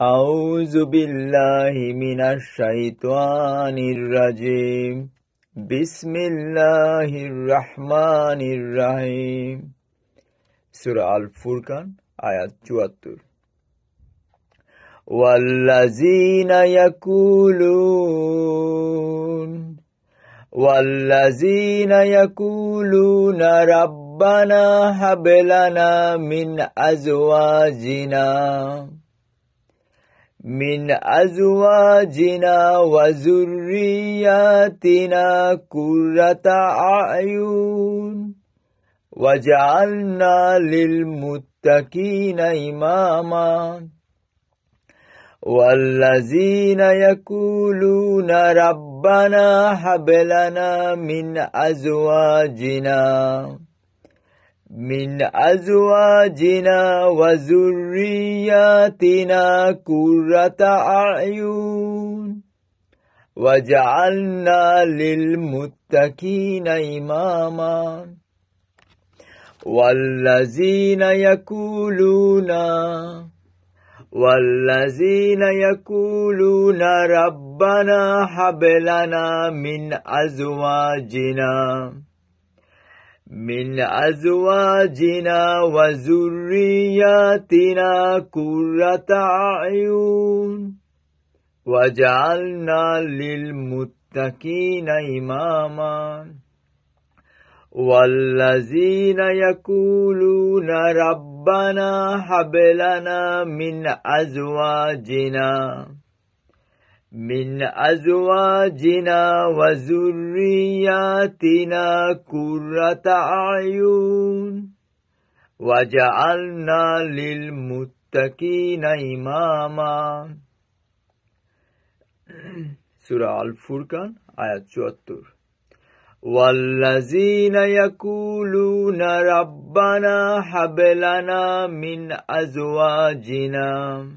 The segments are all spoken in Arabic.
أعوذ بالله من الشيطان الرجيم بسم الله الرحمن الرحيم سورة الفرقان آيات 74 والذين يقولون والذين يقولون ربنا هب لنا من أزواجنا من أزواجنا وذرياتنا قرة أعين وجعلنا للمتقين إماما والذين يقولون ربنا هب لنا من أزواجنا من أزواجنا وذرياتنا قرة أعين وجعلنا للمتقين إماما والذين يقولون والذين يقولون ربنا هب لنا من أزواجنا من أزواجنا وذرياتنا قرة أعين وجعلنا للمتقين إماما والذين يقولون ربنا حبلنا من أزواجنا من أزواجنا وذرياتنا كرة أعين وجعلنا للمتقين إماما سورة الفرقان آية 74 والذين يقولون ربنا حبلنا من أزواجنا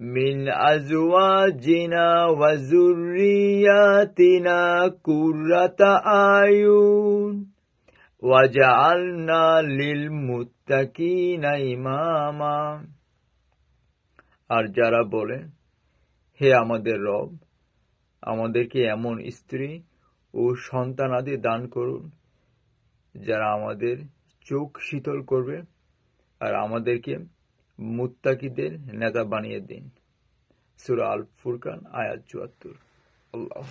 من أزواجنا وذرياتنا قرة أعين وجعلنا للمتقين إماما আর যারা বলে হে আমাদের রব আমাদেরকে এমন স্ত্রী ও সন্তানাদি দান করুন যারা আমাদের চোখ শীতল করবে আর আমাদেরকে মুত্তাকিদের নেতা বানিয়ে দিন সুরা আল ফুরকান আয়াত চুয়াত্তর আল্লাহ